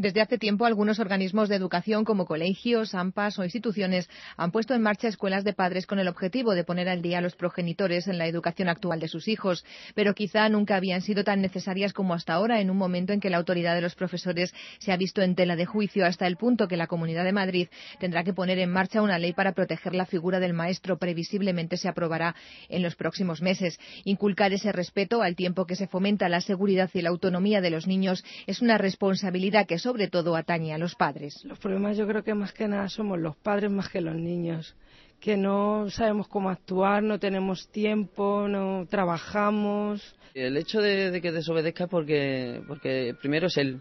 Desde hace tiempo, algunos organismos de educación, como colegios, AMPAs o instituciones, han puesto en marcha escuelas de padres con el objetivo de poner al día a los progenitores en la educación actual de sus hijos, pero quizá nunca habían sido tan necesarias como hasta ahora, en un momento en que la autoridad de los profesores se ha visto en tela de juicio hasta el punto que la Comunidad de Madrid tendrá que poner en marcha una ley para proteger la figura del maestro. Previsiblemente se aprobará en los próximos meses. Inculcar ese respeto al tiempo que se fomenta la seguridad y la autonomía de los niños es una responsabilidad que solo sobre todo atañe a los padres. Los problemas yo creo que más que nada somos los padres más que los niños, que no sabemos cómo actuar, no tenemos tiempo, no trabajamos. El hecho de, que desobedezca porque, porque primero es él.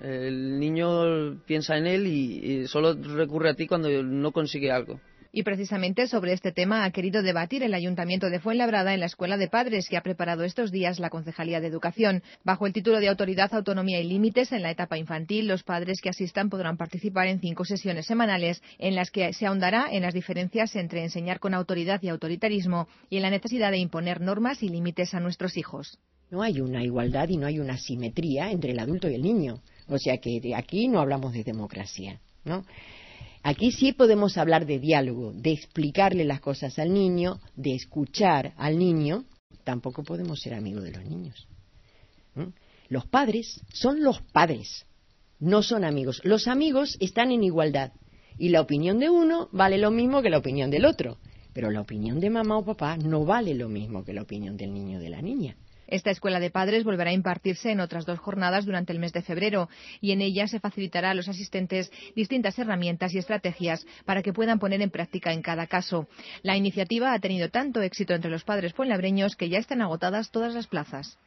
El niño piensa en él y solo recurre a ti cuando no consigue algo. Y precisamente sobre este tema ha querido debatir el Ayuntamiento de Fuenlabrada en la Escuela de Padres que ha preparado estos días la Concejalía de Educación. Bajo el título de Autoridad, Autonomía y Límites en la etapa infantil, los padres que asistan podrán participar en cinco sesiones semanales en las que se ahondará en las diferencias entre enseñar con autoridad y autoritarismo y en la necesidad de imponer normas y límites a nuestros hijos. No hay una igualdad y no hay una simetría entre el adulto y el niño. O sea que de aquí no hablamos de democracia, ¿no? Aquí sí podemos hablar de diálogo, de explicarle las cosas al niño, de escuchar al niño. Tampoco podemos ser amigos de los niños. Los padres son los padres, no son amigos. Los amigos están en igualdad y la opinión de uno vale lo mismo que la opinión del otro. Pero la opinión de mamá o papá no vale lo mismo que la opinión del niño o de la niña. Esta escuela de padres volverá a impartirse en otras dos jornadas durante el mes de febrero y en ella se facilitará a los asistentes distintas herramientas y estrategias para que puedan poner en práctica en cada caso. La iniciativa ha tenido tanto éxito entre los padres puenlabreños que ya están agotadas todas las plazas.